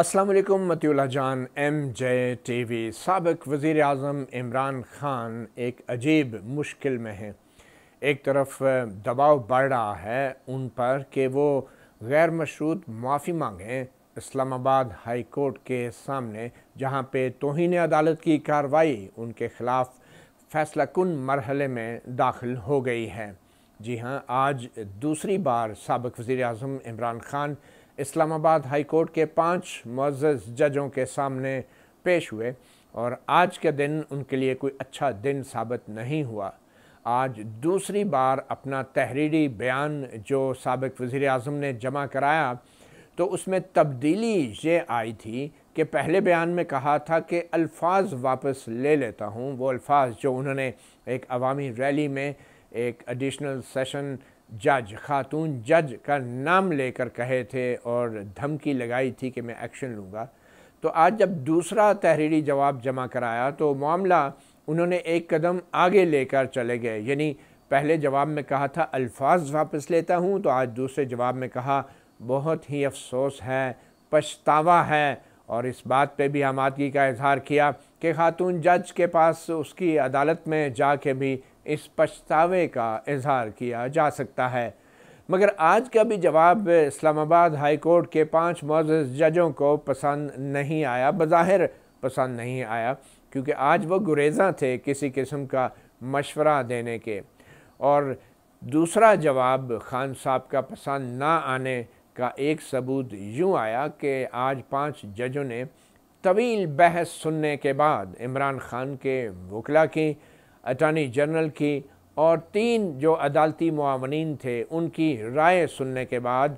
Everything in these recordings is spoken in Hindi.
असलम मतीला जान एम जे टी वी सबक वज़ी अजम इमरान ख़ान एक अजीब मुश्किल में हैं एक तरफ दबाव बढ़ रहा है उन पर कि वो गैर मशरूत माफ़ी मांगें इस्लामाबाद हाई कोर्ट के सामने जहाँ पे तोहन अदालत की कार्रवाई उनके ख़िलाफ़ फ़ैसला कन मरहले में दाखिल हो गई है जी हाँ आज दूसरी बार सबक वज़ी अजम इमरान ख़ान इस्लामाबाद हाई कोर्ट के पांच मज़्ज़ जजों के सामने पेश हुए और आज के दिन उनके लिए कोई अच्छा दिन साबित नहीं हुआ आज दूसरी बार अपना तहरीरी बयान जो सबक वज़ी अजम ने जमा कराया तो उसमें तब्दीली ये आई थी कि पहले बयान में कहा था कि अल्फाज वापस ले लेता हूँ वो अल्फाज जो उन्होंने एक अवामी रैली में एक एडिशनल सेशन जज खातून जज का नाम लेकर कहे थे और धमकी लगाई थी कि मैं एक्शन लूँगा तो आज जब दूसरा तहरीरी जवाब जमा कराया तो मामला उन्होंने एक कदम आगे लेकर चले गए यानी पहले जवाब में कहा था अल्फाज वापस लेता हूँ तो आज दूसरे जवाब में कहा बहुत ही अफसोस है पछतावा है और इस बात पे भी आमादगी का इजहार किया कि खातून जज के पास उसकी अदालत में जा के भी इस पछतावे का इजहार किया जा सकता है मगर आज का भी जवाब इस्लामाबाद हाई कोर्ट के पांच मोज़ जजों को पसंद नहीं आया बज़ाहिर पसंद नहीं आया क्योंकि आज वो गुरेजा थे किसी किस्म का मशवरा देने के और दूसरा जवाब खान साहब का पसंद ना आने का एक सबूत यूँ आया कि आज पांच जजों ने तवील बहस सुनने के बाद इमरान खान के वकला की अटॉर्नी जनरल की और तीन जो अदालती मामीन थे उनकी राय सुनने के बाद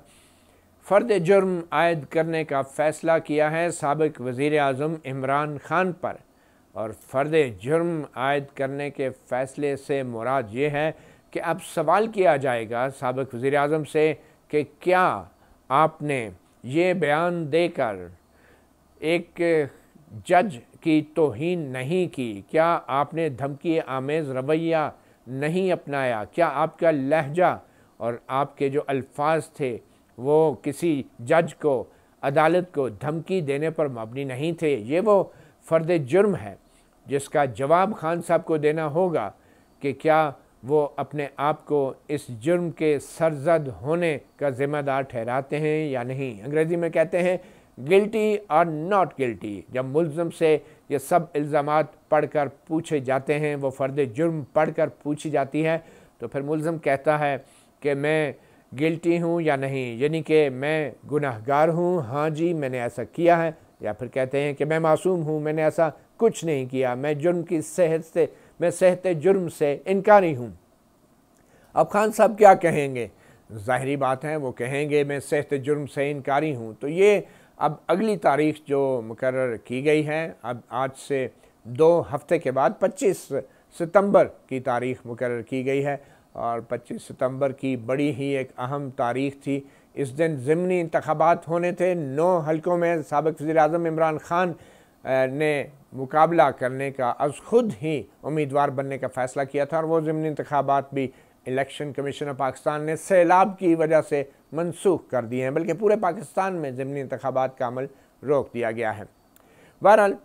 फ़र्द जुर्म आयद करने का फ़ैसला किया है सबक वज़ी अजम इमरान ख़ान पर और फ़र्द जुर्म आयद करने के फ़ैसले से मुराद ये है कि अब सवाल किया जाएगा सबक वज़ी अजम से कि क्या आपने ये बयान देकर एक जज की तोहन नहीं की क्या आपने धमकी आमेज़ रवैया नहीं अपनाया क्या आपका लहजा और आपके जो अल्फाज थे वो किसी जज को अदालत को धमकी देने पर मबनी नहीं थे ये वो फ़र्द जुर्म है जिसका जवाब खान साहब को देना होगा कि क्या वो अपने आप को इस जुर्म के सरजद होने का ज़िम्मेदार ठहराते हैं या नहीं अंग्रेज़ी में कहते हैं गिल्टी और नॉट गिल्टी जब मुलम से ये सब इल्ज़ाम पढ़कर पूछे जाते हैं वो फ़र्द जुर्म पढ़कर पूछी जाती है तो फिर मुलम कहता है कि मैं गिल्टी हूँ या नहीं यानी कि मैं गुनाहगार हूँ हाँ जी मैंने ऐसा किया है या फिर कहते हैं कि मैं मासूम हूँ मैंने ऐसा कुछ नहीं किया मैं जुर्म की सेहत से मैं सेहत जुर्म से इनकारी हूँ अब खान साहब क्या कहेंगे ज़ाहरी बात है वो कहेंगे मैं सेहत जुर्म से इनकारी हूँ तो ये अब अगली तारीख जो मुकर की गई है अब आज से दो हफ्ते के बाद 25 सितंबर की तारीख मुकर की गई है और 25 सितंबर की बड़ी ही एक अहम तारीख थी इस दिन ज़मनी इंतबात होने थे नौ हलकों में सबक वजी अजम इमरान ख़ान ने मुकाबला करने का अज खुद ही उम्मीदवार बनने का फ़ैसला किया था और वो ज़मनी इंतबात भी इलेक्शन कमीशन ऑफ पाकिस्तान ने सैलाब की वजह से मनसूख कर दिए हैं बल्कि पूरे पाकिस्तान में ज़मनी इंतबात का अमल रोक दिया गया है बहरहाल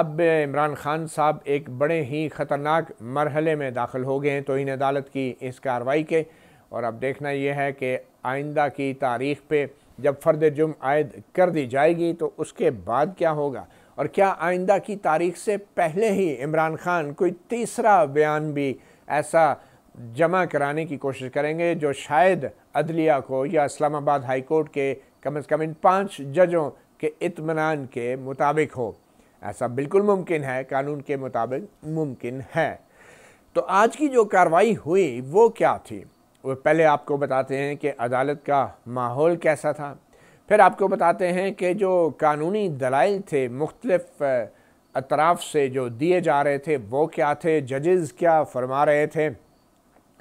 अब इमरान खान साहब एक बड़े ही ख़तरनाक मरहले में दाखिल हो गए हैं तो इन अदालत की इस कार्रवाई के और अब देखना यह है कि आइंदा की तारीख पर जब फ़र्द जुम आयद कर दी जाएगी तो उसके बाद क्या होगा और क्या आइंदा की तारीख से पहले ही इमरान खान कोई तीसरा बयान भी ऐसा जमा कराने की कोशिश करेंगे जो शायद अदलिया को या इस्लामाबाद हाई कोर्ट के कम अज़ कम इन पाँच जजों के इतमान के मुताबिक हो ऐसा बिल्कुल मुमकिन है कानून के मुताबिक मुमकिन है तो आज की जो कार्रवाई हुई वो क्या थी वो पहले आपको बताते हैं कि अदालत का माहौल कैसा था फिर आपको बताते हैं कि जो कानूनी दलाइल थे मुख्तलफ़ अतराफ़ से जो दिए जा रहे थे वो क्या थे जजेस क्या फरमा रहे थे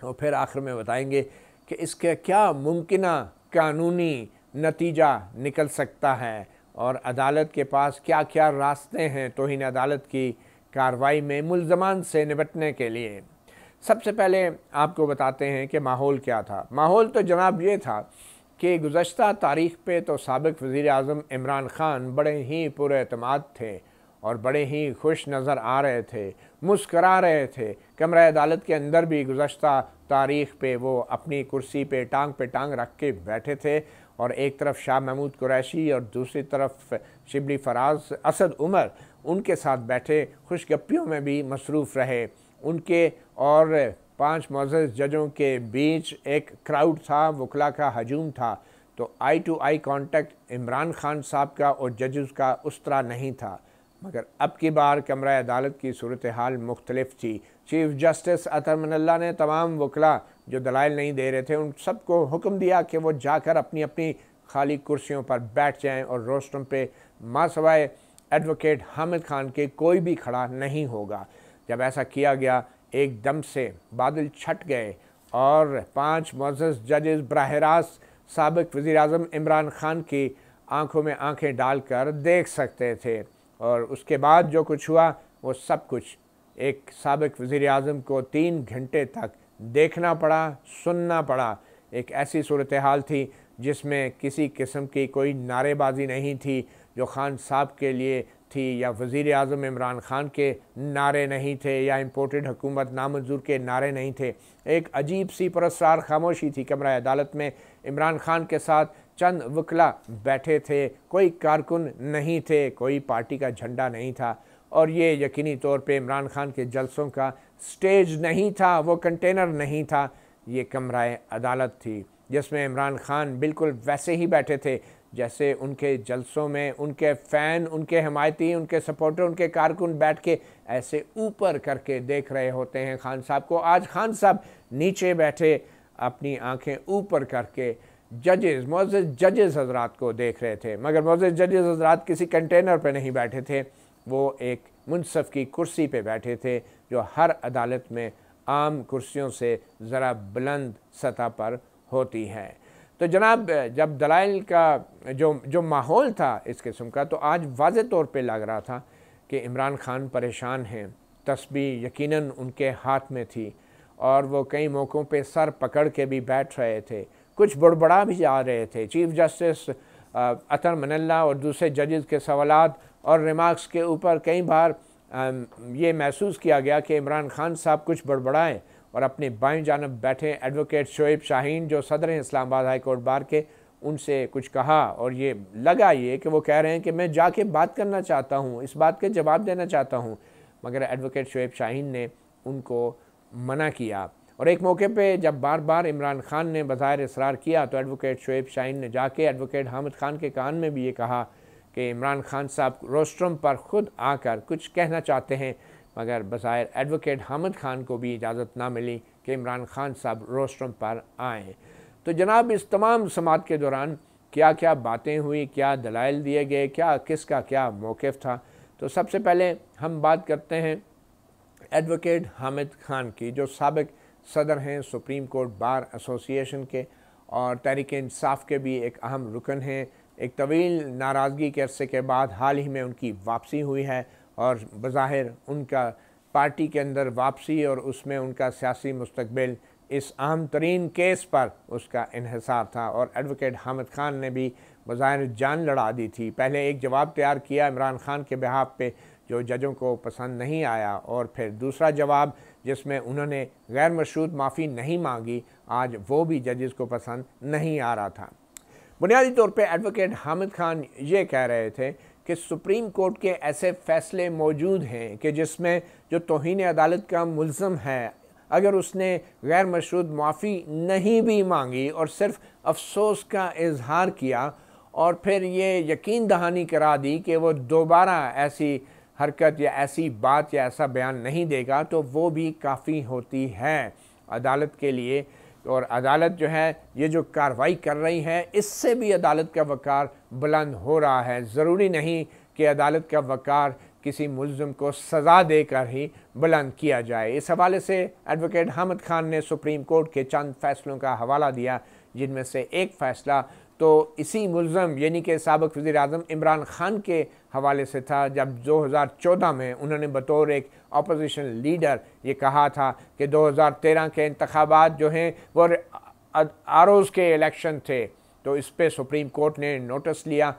और तो फिर आखिर में बताएंगे कि इसके क्या मुमकिन कानूनी नतीजा निकल सकता है और अदालत के पास क्या क्या रास्ते हैं तोहन अदालत की कार्रवाई में मुलजमान से निपटने के लिए सबसे पहले आपको बताते हैं कि माहौल क्या था माहौल तो जनाब ये था कि गुज्त तारीख पे तो सबक वज़ी अजम इमरान ख़ान बड़े ही पुरमाद थे और बड़े ही खुश नज़र आ रहे थे मुस्करा रहे थे कमरा अदालत के अंदर भी गुजशत तारीख पे वो अपनी कुर्सी पे टांग पे टांग रख के बैठे थे और एक तरफ शाह महमूद कुरैशी और दूसरी तरफ शिबली फराज असद उमर उनके साथ बैठे खुशगप्पियों में भी मसरूफ़ रहे उनके और पांच मोज़ जजों के बीच एक क्राउड था वकला का हजूम था तो eye to eye contact Imran Khan साहब का और जजेस का उस तरह नहीं था मगर अब की बार कमरा अदालत की सूरत हाल मुख्तलफ थी चीफ जस्टिस अतर मनल्ला ने तमाम वकला जो दलाइल नहीं दे रहे थे उन सबको हुक्म दिया कि वो जाकर अपनी अपनी खाली कुर्सियों पर बैठ जाएं और रोस्टम पे मासवाए एडवोकेट हामिद खान के कोई भी खड़ा नहीं होगा जब ऐसा किया गया एकदम से बादल छट गए और पांच मज़स जजेस बरह रास्त सबक वज़ी अजम इमरान खान की आंखों में आंखें डालकर देख सकते थे और उसके बाद जो कुछ हुआ वो सब कुछ एक सबक वज़ी अजम को तीन घंटे तक देखना पड़ा सुनना पड़ा एक ऐसी सूरत हाल थी जिसमें किसी किस्म की कोई नारेबाजी नहीं थी जो खान साहब के लिए थी या वज़ी अजम इमरान ख़ान के नारे नहीं थे या इम्पोर्टेड हुकूमत नामंजूर के नारे नहीं थे एक अजीब सी परसरार खामोशी थी कमरा अदालत में इमरान ख़ान के साथ चंद वकला बैठे थे कोई कारकुन नहीं थे कोई पार्टी का झंडा नहीं था और ये यकीनी तौर पे इमरान खान के जलसों का स्टेज नहीं था वो कंटेनर नहीं था ये कमराए अदालत थी जिसमें इमरान खान बिल्कुल वैसे ही बैठे थे जैसे उनके जलसों में उनके फ़ैन उनके हमायती उनके सपोर्टर उनके कारकुन बैठ के ऐसे ऊपर करके देख रहे होते हैं खान साहब को आज खान साहब नीचे बैठे अपनी आंखें ऊपर करके जजेस मोज़ जजेस हजरात को देख रहे थे मगर मोज़ जजेस हजरात किसी कंटेनर पर नहीं बैठे थे वो एक मुनसफ़ की कुर्सी पर बैठे थे जो हर अदालत में आम कुर्सियों से ज़रा बुलंद सतह पर होती हैं तो जनाब जब दलाइल का जो जो माहौल था इस किस्म का तो आज वाज तौर पर लग रहा था कि इमरान खान परेशान हैं तस्वीर यकीनन उनके हाथ में थी और वो कई मौक़ों पे सर पकड़ के भी बैठ रहे थे कुछ बड़बड़ा भी जा रहे थे चीफ जस्टिस अतर मनल्ला और दूसरे जजेस के सवाल और रिमार्क्स के ऊपर कई बार um, ये महसूस किया गया कि इमरान खान साहब कुछ बड़बड़ाएँ और अपने बाएं जानब बैठे एडवोकेट शोएब शाहीन जो सदर हैं इस्लामाबाद हाई कोर्ट बार के उनसे कुछ कहा और ये लगा ये कि वो कह रहे हैं कि मैं जाके बात करना चाहता हूँ इस बात के जवाब देना चाहता हूँ मगर एडवोकेट शोएब शाहीन ने उनको मना किया और एक मौके पे जब बार बार इमरान खान ने बाहर इसरार किया तो एडवोकेट शुएब शाहन ने जाके एडवोकेट हामिद खान के कान में भी ये कहा कि इमरान खान साहब रोस्ट्रम पर ख़ुद आकर कुछ कहना चाहते हैं मगर बज़ाहिर एडवोकेट हामिद खान को भी इजाज़त ना मिली कि इमरान खान साहब रोस्ट्रम पर आएँ तो जनाब इस तमाम समात के दौरान क्या क्या बातें हुई क्या दलाइल दिए गए क्या किसका क्या मौक़ था तो सबसे पहले हम बात करते हैं एडवोकेट हामिद खान की जो सबक सदर हैं सुप्रीम कोर्ट बार एसोसिएशन के और तहरीक इंसाफ के भी एक अहम रुकन हैं एक तवील नाराज़गी के अरसे के बाद हाल ही में उनकी वापसी हुई है और बज़ाहिर उनका पार्टी के अंदर वापसी और उसमें उनका सियासी मुस्तबिल इस अहम तरीन केस पर उसका इहसार था और एडवोकेट हामिद खान ने भी बज़ाहिर जान लड़ा दी थी पहले एक जवाब तैयार किया इमरान खान के बिहाफ पे जो जजों को पसंद नहीं आया और फिर दूसरा जवाब जिसमें उन्होंने गैर मशरूत माफ़ी नहीं मांगी आज वो भी जजेस को पसंद नहीं आ रहा था बुनियादी तौर पे एडवोकेट हामिद खान ये कह रहे थे कि सुप्रीम कोर्ट के ऐसे फ़ैसले मौजूद हैं कि जिसमें जो तोहन अदालत का मुलम है अगर उसने गैर मशरूत माफ़ी नहीं भी मांगी और सिर्फ अफसोस का इजहार किया और फिर ये यकीन दहानी करा दी कि वो दोबारा ऐसी हरकत या ऐसी बात या ऐसा बयान नहीं देगा तो वो भी काफ़ी होती है अदालत के लिए और अदालत जो है ये जो कार्रवाई कर रही है इससे भी अदालत का वक़ार बुलंद हो रहा है ज़रूरी नहीं कि अदालत का वक़ार किसी मुलम को सज़ा देकर ही बुलंद किया जाए इस हवाले से एडवोकेट हामिद खान ने सुप्रीम कोर्ट के चंद फैसलों का हवाला दिया जिनमें से एक फ़ैसला तो इसी मुलम यानी कि सबक वज़ी अजम इमरान ख़ान के हवाले से था जब 2014 में उन्होंने बतौर एक अपोजिशन लीडर ये कहा था कि 2013 के इंतबात जो हैं वो आरोज़ के इलेक्शन थे तो इस पर सुप्रीम कोर्ट ने नोटिस लिया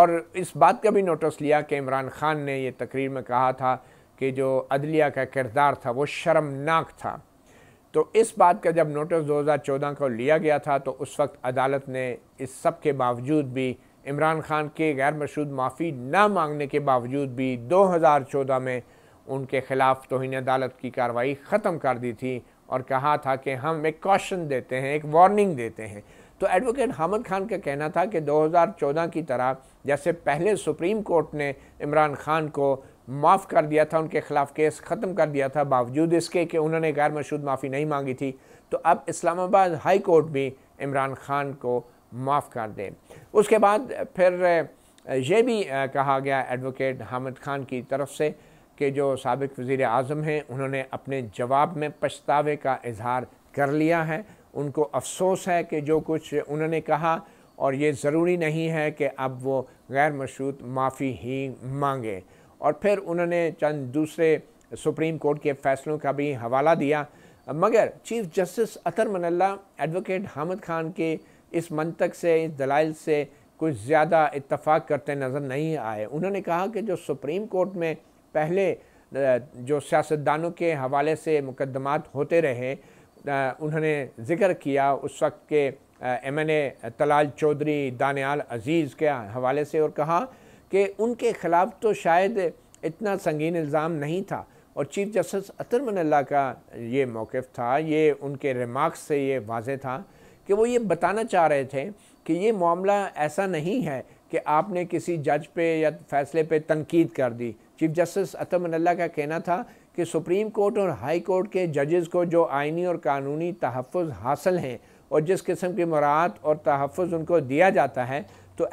और इस बात का भी नोटिस लिया कि इमरान ख़ान ने ये तकरीर में कहा था कि जो अदलिया का किरदार था वो शर्मनाक था तो इस बात का जब नोटिस 2014 को लिया गया था तो उस वक्त अदालत ने इस सब के बावजूद भी इमरान खान के गैर मशहूद माफ़ी ना मांगने के बावजूद भी 2014 में उनके ख़िलाफ़ तोहन अदालत की कार्रवाई ख़त्म कर दी थी और कहा था कि हम एक कॉशन देते हैं एक वार्निंग देते हैं तो एडवोकेट हामद खान का कहना था कि 2014 की तरह जैसे पहले सुप्रीम कोर्ट ने इमरान खान को माफ़ कर दिया था उनके ख़िलाफ़ केस ख़त्म कर दिया था बावजूद इसके कि उन्होंने गैर मशहूद माफ़ी नहीं मांगी थी तो अब इस्लामाबाद हाई कोर्ट भी इमरान खान को माफ़ कर दें उसके बाद फिर ये भी कहा गया एडवोकेट हामिद खान की तरफ से कि जो सबक वज़ी अजम हैं उन्होंने अपने जवाब में पछतावे का इजहार कर लिया है उनको अफसोस है कि जो कुछ उन्होंने कहा और ये ज़रूरी नहीं है कि अब वो गैर मशरूत माफ़ी ही मांगें और फिर उन्होंने चंद दूसरे सुप्रीम कोर्ट के फैसलों का भी हवाला दिया मगर chief justice Athar Minallah advocate Hamid Khan के इस मंतक से इस दलाइल से कुछ ज़्यादा इतफ़ाक़ करते नज़र नहीं आए उन्होंने कहा कि जो सुप्रीम कोर्ट में पहले जो सियासतदानों के हवाले से मुकदमात होते रहे उन्होंने ज़िक्र किया उस वक्त के M N A Talal Chaudhry Daniyal Aziz के हवाले से और कहा कि उनके ख़िलाफ़ तो शायद इतना संगीन इल्ज़ाम नहीं था और चीफ जस्टिस अतर मनल्ला का ये मौक़ था ये उनके रिमार्क्स से ये वाज था कि वो ये बताना चाह रहे थे कि ये मामला ऐसा नहीं है कि आपने किसी जज पे या फैसले पे तनकीद कर दी चीफ जस्टिस अतर मनल्ला का कहना था कि सुप्रीम कोर्ट और हाई कोर्ट के जजेस को जो आइनी और कानूनी तहफ़ हासिल हैं और जिस किस्म की मुराद और तहफ़ उनको दिया जाता है तो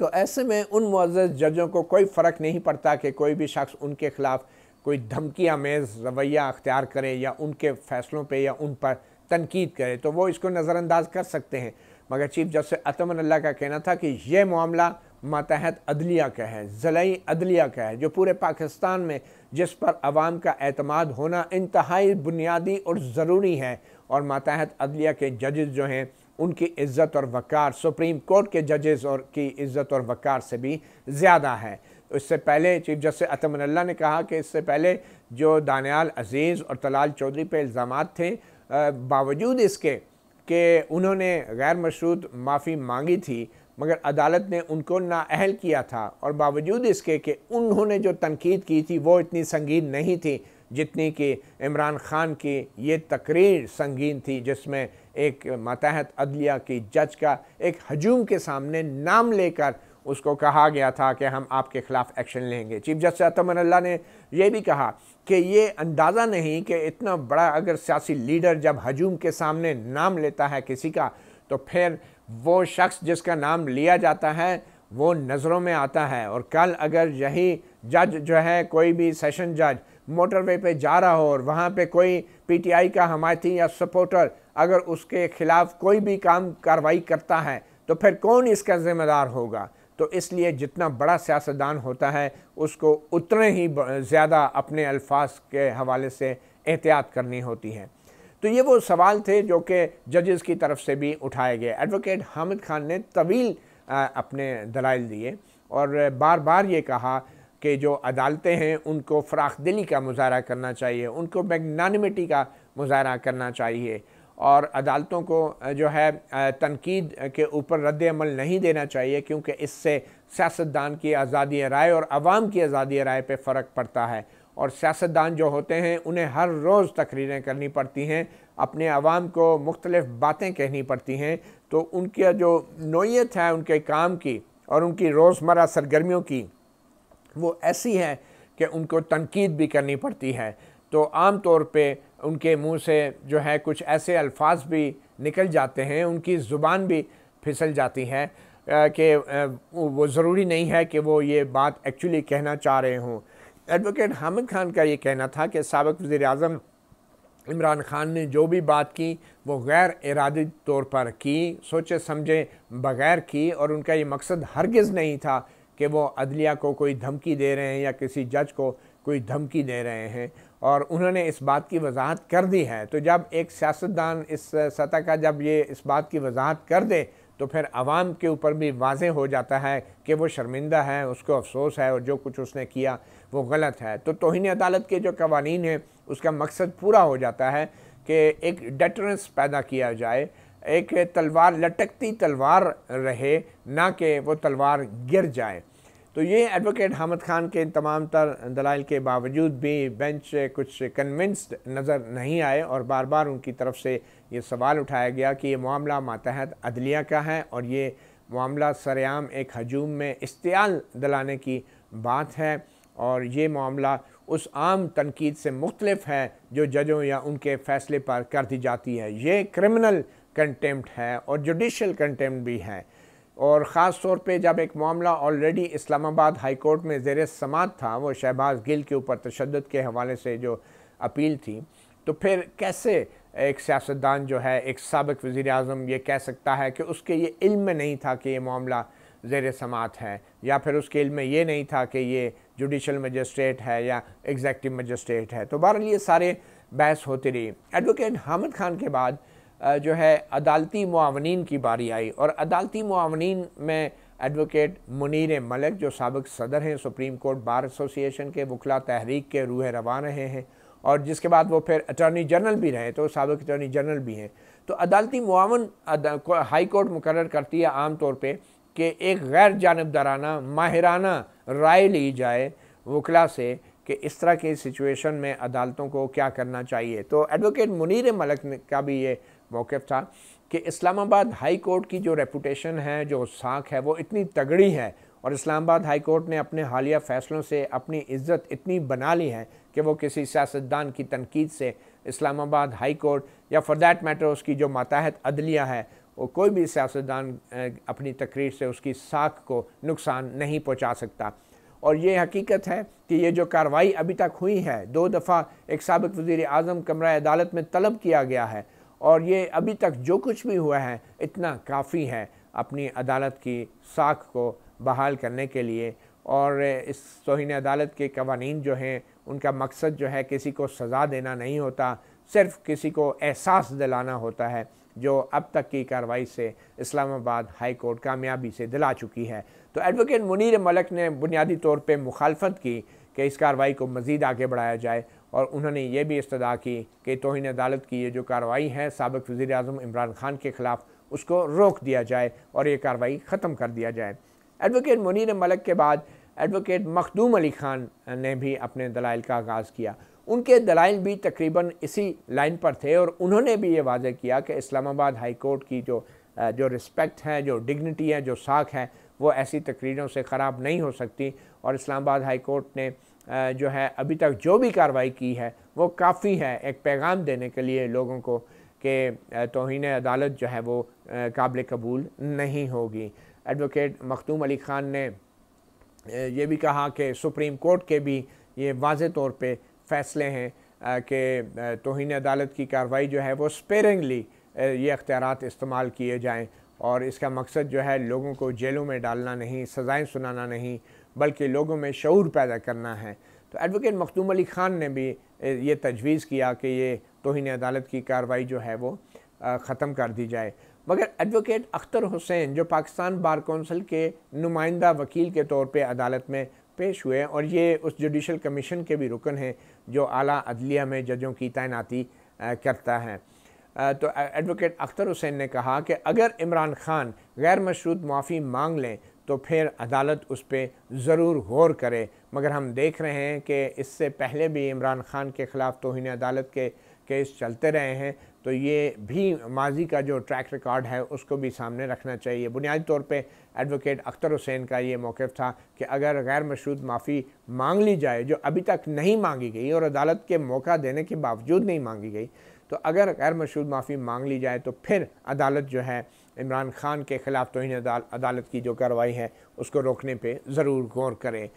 तो ऐसे में उन मज़्ज़ जजों को कोई फ़र्क नहीं पड़ता कि कोई भी शख्स उनके ख़िलाफ़ कोई धमकी आमेज़ रवैया अख्तियार करें या उनके फ़ैसलों पर या उन पर तनकीद करे तो वो इसको नज़रअंदाज कर सकते हैं मगर चीफ जस्टिस अतमन अल्लाह का कहना था कि यह मामला मातहत अदलिया का है ज़लई अदलिया का है जो पूरे पाकिस्तान में जिस पर आवाम का अतमाद होना इंतहाई बुनियादी और ज़रूरी है और मातहत अदलिया के जजेज़ जो हैं उनकी इज़्ज़त और वक़ार सुप्रीम कोर्ट के जजेस और की इज़्ज़त और वक़ार से भी ज़्यादा है तो इससे पहले चीफ जस्टिस अतमनल्ला ने कहा कि इससे पहले जो दानियाल अजीज़ और तलाल चौधरी पर इल्ज़ाम थे बावजूद इसके कि उन्होंने गैर मशरूत माफ़ी मांगी थी मगर अदालत ने उनको नाअहल किया था और बावजूद इसके कि उन्होंने जो तनकीद की थी वो इतनी संगीन नहीं थी जितनी कि इमरान खान की ये तकरीर संगीन थी जिसमें एक मातहत अदलिया की जज का एक हजूम के सामने नाम लेकर उसको कहा गया था कि हम आपके ख़िलाफ़ एक्शन लेंगे चीफ जस्टिस अल्लाह ने यह भी कहा कि ये अंदाज़ा नहीं कि इतना बड़ा अगर सियासी लीडर जब हजूम के सामने नाम लेता है किसी का तो फिर वो शख्स जिसका नाम लिया जाता है वो नज़रों में आता है और कल अगर यही जज जो है कोई भी सेशन जज मोटरवे पे जा रहा हो और वहाँ पे कोई पीटीआई का हमायती या सपोर्टर अगर उसके खिलाफ कोई भी काम कार्रवाई करता है तो फिर कौन इसका ज़िम्मेदार होगा तो इसलिए जितना बड़ा सियासतदान होता है उसको उतने ही ज़्यादा अपने अल्फाज के हवाले से एहतियात करनी होती है तो ये वो सवाल थे जो कि जजेस की तरफ से भी उठाए गए एडवोकेट हामिद खान ने तवील अपने दलाइल दिए और बार बार ये कहा कि जो अदालतें हैं उनको फ़राख दिली का मुजाहरा करना चाहिए उनको मैगनानिमिटी का मुजाहरा करना चाहिए और अदालतों को जो है तनकीद के ऊपर रद्द अमल नहीं देना चाहिए क्योंकि इससे सियासतदान की आज़ादी राय और आवाम की आज़ादी राय पर फ़र्क पड़ता है और सियासतदान जो होते हैं उन्हें हर रोज़ तकरीरें करनी पड़ती हैं अपने आवाम को मुख्तलिफ बातें कहनी पड़ती हैं तो उनकी जो नोयत है उनके काम की और उनकी रोज़मर्रा सरगर्मियों की वो ऐसी है कि उनको तनकीद भी करनी पड़ती है तो आम तौर पे उनके मुंह से जो है कुछ ऐसे अल्फाज भी निकल जाते हैं उनकी ज़ुबान भी फिसल जाती है कि वो ज़रूरी नहीं है कि वो ये बात एक्चुअली कहना चाह रहे हों एडवोकेट हामिद खान का ये कहना था कि सबक वज़ी अजम इमरान खान ने जो भी बात की वो गैर इरादी तौर पर की सोचे समझे बगैर की और उनका ये मकसद हरगज़ नहीं था कि वो अदलिया को कोई धमकी दे रहे हैं या किसी जज को कोई धमकी दे रहे हैं और उन्होंने इस बात की वजाहत कर दी है तो जब एक सियासतदान इस सतह का जब ये इस बात की वजाहत कर दे तो फिर आवाम के ऊपर भी वाज हो जाता है कि वो शर्मिंदा है उसको अफसोस है और जो कुछ उसने किया वो गलत है तो तोहनी अदालत के जो कवानीन हैं उसका मकसद पूरा हो जाता है कि एक डेटरेंस पैदा किया जाए एक तलवार लटकती तलवार रहे ना कि वो तलवार गिर जाए तो ये एडवोकेट हामद खान के तमाम तर दलाइल के बावजूद भी बेंच कुछ कन्विंस्ड नज़र नहीं आए और बार बार उनकी तरफ से ये सवाल उठाया गया कि ये मामला मातहत अदलिया का है और ये मामला सरेआम एक हजूम में इस्तेल दिलाने की बात है और ये मामला उस आम तनकीद से मुख्तलफ है जो जजों या उनके फ़ैसले पर कर दी जाती है ये क्रिमिनल कंटेम्प्ट है और जुडिशल कंटेम्प्ट भी है और ख़ास तौर पे जब एक मामला ऑलरेडी इस्लामाबाद हाई कोर्ट में ज़ेर समात था वो शहबाज गिल के ऊपर तशद के हवाले से जो अपील थी तो फिर कैसे एक सियासतदान जो है एक सबक वज़ी अजम ये कह सकता है कि उसके ये इल्म में नहीं था कि ये मामला ज़ेर समात है या फिर उसके इल्म में ये नहीं था कि ये जुडिशल मजस्ट्रेट है या एग्जैक्टिव मजस्ट्रेट है तो बहरहाल ये सारे बहस होती रही एडवोकेट हामिद खान के बाद जो है अदालती मावनीन की बारी आई और अदालती मावनीन में एडवोकेट मुनीर मलिक जो सबक सदर हैं सुप्रीम कोर्ट बार एसोसिएशन के वकला तहरीक के रूह रवा रहे हैं और जिसके बाद वो फिर अटॉर्नी जनरल भी रहे तो सबक अटॉर्नी जनरल भी हैं तो अदालती मुआवन हाई कोर्ट मुकर करती है आम तौर पर कि एक गैर जानबदाराना माहिराना राय ली जाए वकला से कि इस तरह के सिचुएशन में अदालतों को क्या करना चाहिए तो एडवोकेट मुनीर मलिक का भी ये मौक़ था कि इस्लामाबाद हाई कोर्ट की जो रेपूटेशन है जो साख है वो इतनी तगड़ी है और इस्लामाबाद हाई कोर्ट ने अपने हालिया फ़ैसलों से अपनी इज़्ज़त इतनी बना ली है कि वो किसी सियासतदान की तनकीद से इस्लामाबाद हाई कोर्ट या फॉर देट मैटर उसकी जो माताहत अदलिया है वो कोई भी सियासतदान अपनी तकरीर से उसकी साख को नुकसान नहीं पहुँचा सकता और ये हकीकत है कि ये जो कार्रवाई अभी तक हुई है दो दफ़ा एक सबक वज़ी अजम कमरा अदालत में तलब किया गया है और ये अभी तक जो कुछ भी हुआ है इतना काफ़ी है अपनी अदालत की साख को बहाल करने के लिए और इस तोहन अदालत के कवानीन जो हैं उनका मकसद जो है किसी को सज़ा देना नहीं होता सिर्फ किसी को एहसास दिलाना होता है जो अब तक की कार्रवाई से इस्लामाबाद हाई कोर्ट कामयाबी से दिला चुकी है तो एडवोकेट मुनीर मलक ने बुनियादी तौर पर मुखालफत की कि इस कार्रवाई को मज़ीद आगे बढ़ाया जाए और उन्होंने ये भी इस्तदा की कि तोहन अदालत की ये जो कार्रवाई है सबक वज़ी अजम इमरान खान के ख़िलाफ़ उसको रोक दिया जाए और ये कार्रवाई ख़त्म कर दिया जाए एडवोकेट मुनीर मलिक के बाद एडवोकेट मखदूम अली खान ने भी अपने दलाइल का आगाज़ किया उनके दलाइल भी तकरीबन इसी लाइन पर थे और उन्होंने भी ये वाजे किया कि इस्लामाबाद हाई कोर्ट की जो जो रिस्पेक्ट है जो डिग्निटी है जो साख है वो ऐसी तकरीरों से ख़राब नहीं हो सकती और इस्लामाबाद हाई कोर्ट ने जो है अभी तक जो भी कार्रवाई की है वो काफ़ी है एक पैगाम देने के लिए लोगों को कि तोहन अदालत जो है वो काबिल कबूल नहीं होगी एडवोकेट मखदूम अली ख़ान ने ये भी कहा कि सुप्रीम कोर्ट के भी ये वाज तौर पर फैसले हैं कि तोहन अदालत की कार्रवाई जो है वो स्पेरेंगली ये अख्तियार इस्तेमाल किए जाएँ और इसका मकसद जो है लोगों को जेलों में डालना नहीं सज़ाएं सुनाना नहीं बल्कि लोगों में शूर पैदा करना है तो एडवोकेट मखदूम अली ख़ान ने भी ये तजवीज़ किया कि ये तोहन अदालत की कार्रवाई जो है वो ख़त्म कर दी जाए मगर एडवोकेट अख्तर हुसैन जो पाकिस्तान बार कौंसिल के नुमाइंदा वकील के तौर पर अदालत में पेश हुए और ये उस जुडिशल कमीशन के भी रुकन हैं जो अली अदलिया में जजों की तैनाती करता है तो एडवोकेट अख्तर हुसैन ने कहा कि अगर इमरान खान गैर मशरूत माफ़ी मांग लें तो फिर अदालत उस पर ज़रूर गौर करे मगर हम देख रहे हैं कि इससे पहले भी इमरान खान के ख़िलाफ़ तोहन अदालत के केस चलते रहे हैं तो ये भी माजी का जो ट्रैक रिकॉर्ड है उसको भी सामने रखना चाहिए बुनियादी तौर पे एडवोकेट अख्तर हुसैन का ये मौक़ था कि अगर गैर मशरूद माफ़ी मांग ली जाए जो अभी तक नहीं मांगी गई और अदालत के मौका देने के बावजूद नहीं मांगी गई तो अगर गैर मशहूद माफ़ी मांग ली जाए तो फिर अदालत जो है इमरान खान के ख़िलाफ़ तोहन अदाल, अदालत की जो कार्रवाई है उसको रोकने पर ज़रूर गौर करें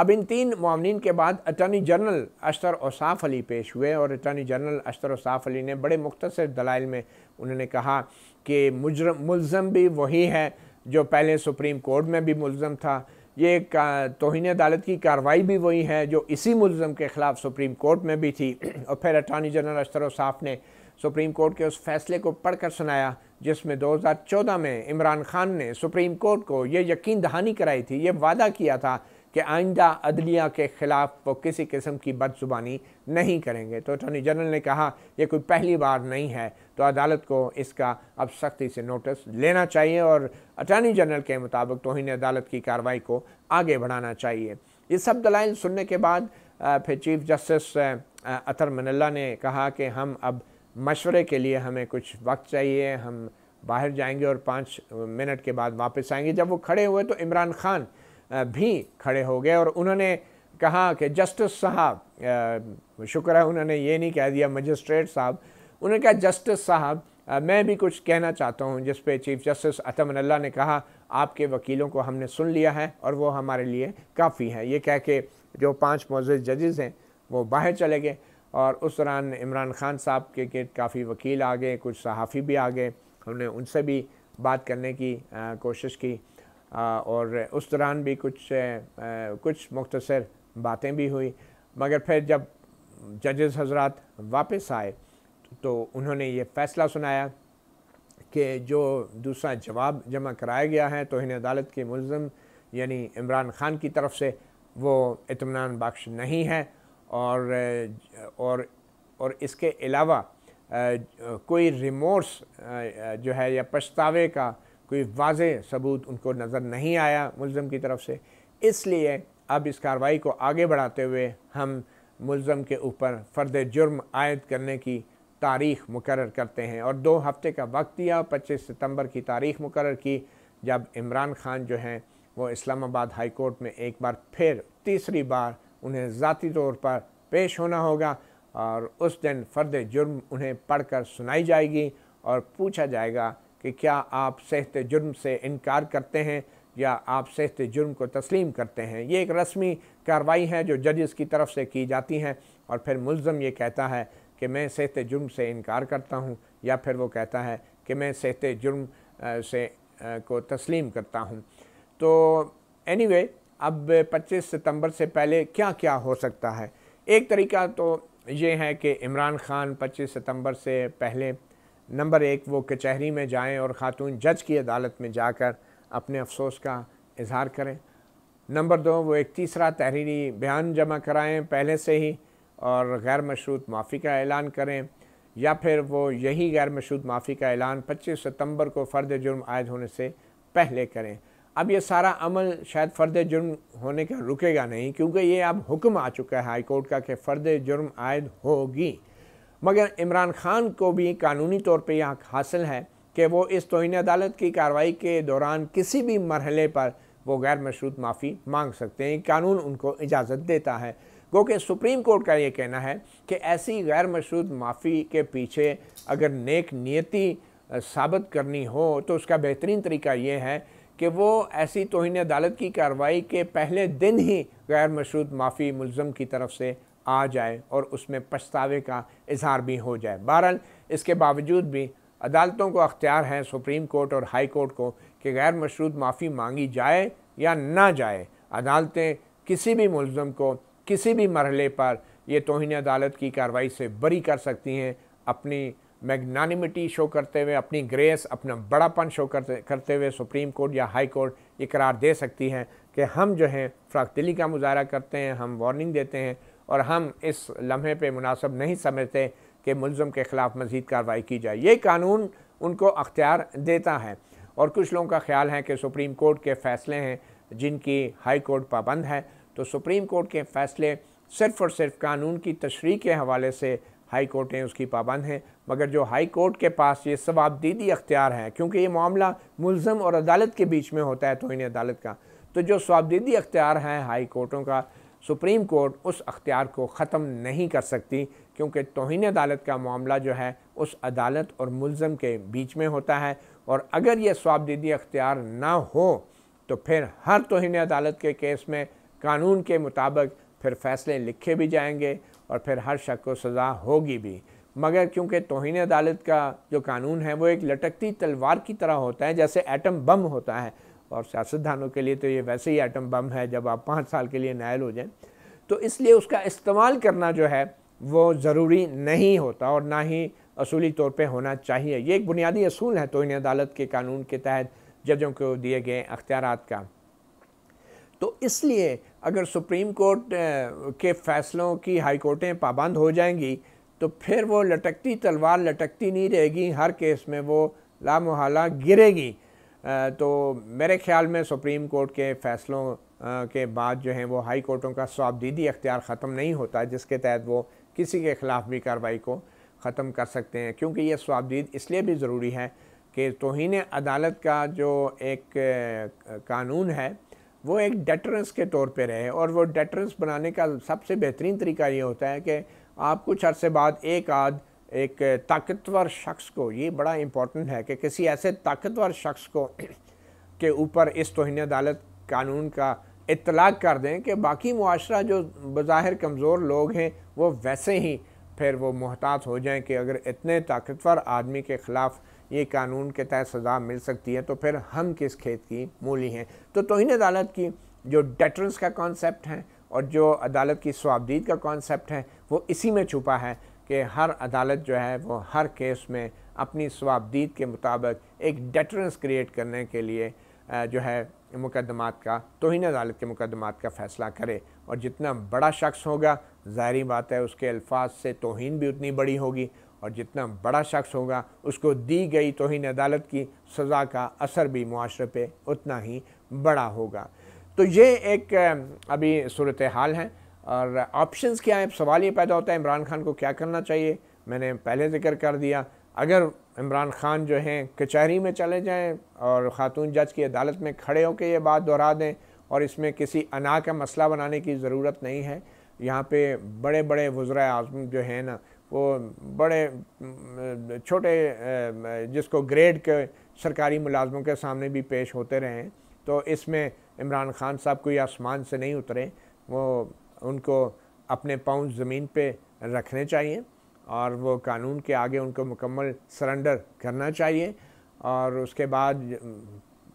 अब इन तीन मामलिन के बाद अटर्नी जनरल अशतर औसाफ़ अली पेश हुए और अटर्नी जनरल अशतर औसाफ़ अली ने बड़े मुख्तर दलाइल में उन्होंने कहा कि मुजरम मुलम भी वही है जो पहले सुप्रीम कोर्ट में भी मुलम था ये तोहन अदालत की कार्रवाई भी वही है जो इसी मुलम के ख़िलाफ़ सुप्रीम कोर्ट में भी थी और फिर अटॉर्नी जनरल अश्तर साफ ने सुप्रीम कोर्ट के उस फैसले को पढ़कर सुनाया जिसमें 2014 में इमरान खान ने सुप्रीम कोर्ट को ये यकीन दहानी कराई थी ये वादा किया था कि आइंदा अदलिया के ख़िलाफ़ वो किसी किस्म की बदजुबानी नहीं करेंगे तो अटॉर्नी जनरल ने कहा यह कोई पहली बार नहीं है तो अदालत को इसका अब सख्ती से नोटिस लेना चाहिए और अटॉर्नी जनरल के मुताबिक तोहन अदालत की कार्रवाई को आगे बढ़ाना चाहिए ये सब दलाइल सुनने के बाद फिर चीफ जस्टिस अतर मनल्ला ने कहा कि हम अब मशवरे के लिए हमें कुछ वक्त चाहिए हम बाहर जाएंगे और पाँच मिनट के बाद वापस आएंगे जब वो खड़े हुए तो इमरान खान भी खड़े हो गए और उन्होंने कहा कि जस्टिस साहब शुक्र है उन्होंने ये नहीं कह दिया मजिस्ट्रेट साहब उन्होंने कहा जस्टिस साहब मैं भी कुछ कहना चाहता हूँ जिस पे चीफ जस्टिस अल्लाह ने कहा आपके वकीलों को हमने सुन लिया है और वो हमारे लिए काफ़ी है ये कह के जो पाँच मोजि जजेज़ हैं वो बाहर चले गए और उस दौरान इमरान खान साहब के, काफ़ी वकील आ गए कुछ सहाफ़ी भी आ गए हमने उनसे भी बात करने की आ, कोशिश की आ, और उस दौरान भी कुछ आ, कुछ मुख्तर बातें भी हुई मगर फिर जब जजेस हजरात वापस आए तो उन्होंने ये फ़ैसला सुनाया कि जो दूसरा जवाब जमा कराया गया है तो इन अदालत के मुलम यानी इमरान ख़ान की तरफ से वो इतमान बख्श नहीं है और और और इसके अलावा कोई रिमोर्स जो है या पछतावे का कोई वाज सबूत उनको नज़र नहीं आया मुलम की तरफ से इसलिए अब इस कार्रवाई को आगे बढ़ाते हुए हम मुलम के ऊपर फ़र्द जुर्म आयद करने की तारीख मुकर करते हैं और दो हफ्ते का वक्त दिया पच्चीस सितम्बर की तारीख मुकर की जब इमरान खान जो हैं वो इस्लामाबाद हाई कोर्ट में एक बार फिर तीसरी बार उन्हें ज़ाती तौर पर पेश होना होगा और उस दिन फ़र्द जुर्म उन्हें पढ़कर सुनाई जाएगी और पूछा जाएगा कि क्या आप सेहत जुर्म से इनकार करते हैं या आप सेहत जुर्म को तस्लीम करते हैं ये एक रस्मी कार्रवाई है जो जजस की तरफ से की जाती है और फिर मुलम ये कहता है कि मैं सेहत जुर्म से इनकार करता हूँ या फिर वो कहता है कि मैं सेहत जुर्म से को तस्लीम करता हूँ तो एनी anyway, अब 25 सितंबर से पहले क्या क्या हो सकता है एक तरीका तो ये है कि इमरान खान 25 सितंबर से पहले नंबर एक वो कचहरी में जाएं और ख़ातून जज की अदालत में जाकर अपने अफसोस का इजहार करें नंबर दो वो एक तीसरा तहरीरी बयान जमा कराएं पहले से ही और गैर मशरूत माफ़ी का ऐलान करें या फिर वो यही गैर मशरूत माफ़ी का ऐलान 25 सितंबर को फ़र्द जुर्म आयद होने से पहले करें अब ये सारा अमल शायद फ़र्द जुर्म होने का रुकेगा नहीं क्योंकि ये अब हुक्म आ चुका है हाई कोर्ट का कि फ़र्द जुर्म आयद होगी मगर इमरान खान को भी कानूनी तौर पर यह हासिल है कि वो इस तोहन अदालत की कार्रवाई के दौरान किसी भी मरहले पर वो गैर मशरूत माफ़ी मांग सकते हैं कानून उनको इजाज़त देता है गो के सुप्रीम कोर्ट का ये कहना है कि ऐसी गैर मशरूद माफ़ी के पीछे अगर नेक नियति साबित करनी हो तो उसका बेहतरीन तरीका ये है कि वो ऐसी तोहन अदालत की कार्रवाई के पहले दिन ही गैर मशरूद माफ़ी मुलम की तरफ से आ जाए और उसमें पछतावे का इजहार भी हो जाए बहरहाल इसके बावजूद भी अदालतों को अख्तियार हैं सुप्रीम कोर्ट और हाई कोर्ट को कि गैर मशरूद माफ़ी मांगी जाए या ना जाए अदालतें किसी भी मुलम को किसी भी मरहले पर ये तोहनी अदालत की कार्रवाई से बरी कर सकती हैं अपनी मैगनानिमिटी शो करते हुए अपनी ग्रेस अपना बड़ापन शो करते करते हुए सुप्रीम कोर्ट या हाई कोर्ट ये करार दे सकती है कि हम जो हैं फ्राक दिली का मुजाहरा करते हैं हम वार्निंग देते हैं और हम इस लम्हे पे मुनासब नहीं समझते कि मुलम के ख़िलाफ़ मज़ीद कार्रवाई की जाए ये कानून उनको अख्तियार देता है और कुछ लोगों का ख्याल है कि सुप्रीम कोर्ट के फ़ैसले हैं जिनकी हाई कोर्ट पाबंद है तो सुप्रीम कोर्ट के फैसले सिर्फ और सिर्फ कानून की तशरी के हवाले से हाई कोर्टें उसकी पाबंद हैं मगर जो हाई कोर्ट के पास ये स्वाबदीदी अख्तियार हैं क्योंकि ये मामला मुलम और अदालत के बीच में होता है तो इन अदालत का तो जो स्वाबदीदी अख्तियार हैं हाई कोर्टों का सुप्रीम कोर्ट उस अख्तियार को ख़त्म नहीं कर सकती क्योंकि तोहन अदालत का मामला जो है उस अदालत और मुलम के बीच में होता है और अगर ये स्वाबदीदी अख्तियार ना हो तो फिर हर तोहन अदालत के केस में कानून के मुताबिक फिर फैसले लिखे भी जाएंगे और फिर हर शक को सज़ा होगी भी मगर क्योंकि तोहन अदालत का जो कानून है वो एक लटकती तलवार की तरह होता है जैसे एटम बम होता है और सियासतदानों के लिए तो ये वैसे ही एटम बम है जब आप पाँच साल के लिए नायल हो जाएं तो इसलिए उसका इस्तेमाल करना जो है वो ज़रूरी नहीं होता और ना ही असूली तौर पे होना चाहिए ये एक बुनियादी असूल है तोहन अदालत के कानून के तहत जजों को दिए गए अख्तियार का तो इसलिए अगर सुप्रीम कोर्ट के फ़ैसलों की हाई कोर्टें पाबंद हो जाएंगी तो फिर वो लटकती तलवार लटकती नहीं रहेगी हर केस में वो लामोहला गिरेगी तो मेरे ख्याल में सुप्रीम कोर्ट के फ़ैसलों के बाद जो है वो हाई कोर्टों का स्वाबदीदी अख्तियार ख़त्म नहीं होता जिसके तहत वो किसी के ख़िलाफ़ भी कार्रवाई को ख़त्म कर सकते हैं क्योंकि ये स्वाबदीद इसलिए भी ज़रूरी है कि तोहन अदालत का जो एक कानून है वो एक डेटरेंस के तौर पे रहे और वो डेटरेंस बनाने का सबसे बेहतरीन तरीका ये होता है कि आप कुछ अरसे बाद एक आध एक ताकतवर शख्स को ये बड़ा इम्पोर्टेंट है कि किसी ऐसे ताकतवर शख्स को के ऊपर इस तोहन अदालत कानून का इतलाक़ कर दें कि बाकी मुआरा जो बज़ाहिर कमज़ोर लोग हैं वो वैसे ही फिर वो मोहतात हो जाएँ कि अगर इतने ताकतवर आदमी के ख़िलाफ़ ये कानून के तहत सज़ा मिल सकती है तो फिर हम किस खेत की मूली हैं तो तोहन अदालत की जो डेटरेंस का कॉन्सेप्ट है और जो अदालत की स्वाबदीद का कॉन्सेप्ट है वो इसी में छुपा है कि हर अदालत जो है वो हर केस में अपनी स्वाबदीद के मुताबिक एक डेटरेंस क्रिएट करने के लिए जो है मुकदमात का तोहन अदालत के मुकदमात का फ़ैसला करे और जितना बड़ा शख्स होगा ज़ाहरी बात है उसके अल्फाज से तोहन भी उतनी बड़ी होगी और जितना बड़ा शख्स होगा उसको दी गई तोहन अदालत की सज़ा का असर भी माशरे पर उतना ही बड़ा होगा तो ये एक अभी सूरत हाल है और ऑप्शंस क्या हैं सवाल ये पैदा होता है इमरान खान को क्या करना चाहिए मैंने पहले जिक्र कर दिया अगर इमरान खान जो हैं कचहरी में चले जाएं और ख़ातून जज की अदालत में खड़े होकर ये बात दोहरा दें और इसमें किसी अना का मसला बनाने की ज़रूरत नहीं है यहाँ पे बड़े बड़े वज्र आजम जो हैं ना वो बड़े छोटे जिसको ग्रेड के सरकारी मुलाजमों के सामने भी पेश होते रहे तो इसमें इमरान खान साहब कोई आसमान से नहीं उतरे वो उनको अपने पाँव ज़मीन पे रखने चाहिए और वो कानून के आगे उनको मुकम्मल सरेंडर करना चाहिए और उसके बाद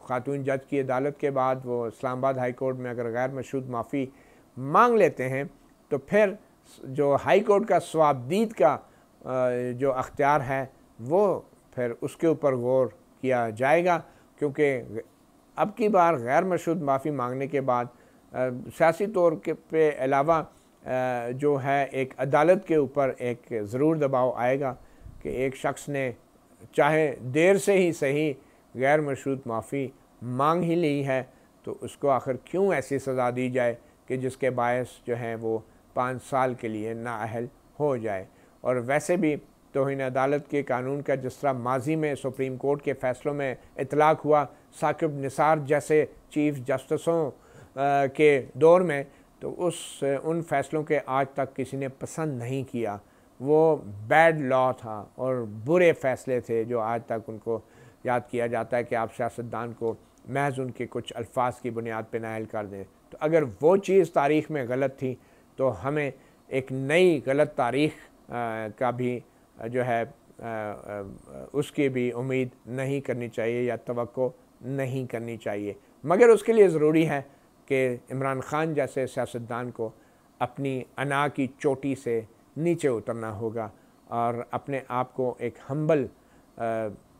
खातून जज की अदालत के बाद वो इस्लामाबाद हाई कोर्ट में अगर गैर मशहूद माफ़ी मांग लेते हैं तो फिर जो हाई कोर्ट का स्वाबदीद का जो अख्तियार है वो फिर उसके ऊपर गौर किया जाएगा क्योंकि अब की बार गैर मशहूद माफ़ी मांगने के बाद सियासी तौर के पे अलावा जो है एक अदालत के ऊपर एक ज़रूर दबाव आएगा कि एक शख्स ने चाहे देर से ही सही गैर मशहूद माफ़ी मांग ही ली है तो उसको आखिर क्यों ऐसी सज़ा दी जाए कि जिसके बायस जो हैं वो पाँच साल के लिए नाअहल हो जाए और वैसे भी तोहन अदालत के कानून का जिस तरह माजी में सुप्रीम कोर्ट के फ़ैसलों में इतलाक़ हुआ साकिब निसार जैसे चीफ जस्टिसों के दौर में तो उस उन फ़ैसलों के आज तक किसी ने पसंद नहीं किया वो बैड लॉ था और बुरे फ़ैसले थे जो आज तक उनको याद किया जाता है कि आप सियासतदान को महज उनके कुछ अल्फाज की बुनियाद पर नाइल कर दें तो अगर वो चीज़ तारीख़ में गलत थी तो हमें एक नई गलत तारीख का भी जो है उसकी भी उम्मीद नहीं करनी चाहिए या तो नहीं करनी चाहिए मगर उसके लिए ज़रूरी है कि इमरान खान जैसे सियासतदान को अपनी अना की चोटी से नीचे उतरना होगा और अपने आप को एक हम्बल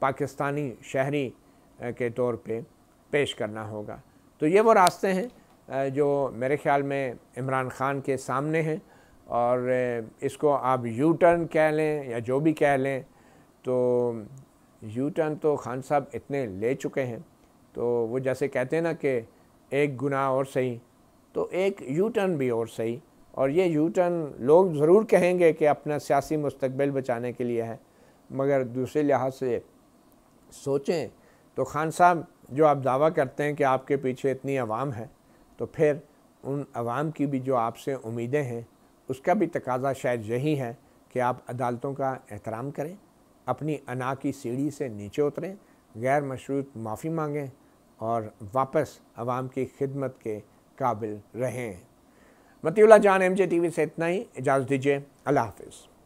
पाकिस्तानी शहरी के तौर पे पेश करना होगा तो ये वो रास्ते हैं जो मेरे ख्याल में इमरान ख़ान के सामने हैं और इसको आप यू टर्न कह लें या जो भी कह लें तो यू टर्न तो खान साहब इतने ले चुके हैं तो वो जैसे कहते हैं ना कि एक गुनाह और सही तो एक यू टर्न भी और सही और ये यू टर्न लोग ज़रूर कहेंगे कि अपना सियासी मुस्तबिल बचाने के लिए है मगर दूसरे लिहाज से सोचें तो खान साहब जो आप दावा करते हैं कि आपके पीछे इतनी आवाम है तो फिर उन आवाम की भी जो आपसे उम्मीदें हैं उसका भी तकाजा शायद यही है कि आप अदालतों का एहतराम करें अपनी अना की सीढ़ी से नीचे उतरें गैर मशरूत माफ़ी मांगें और वापस आवाम की खिदमत के काबिल रहें मतीला जान एम जे टी वी से इतना ही इजाज़त दीजिए अल्लाह हाफिज़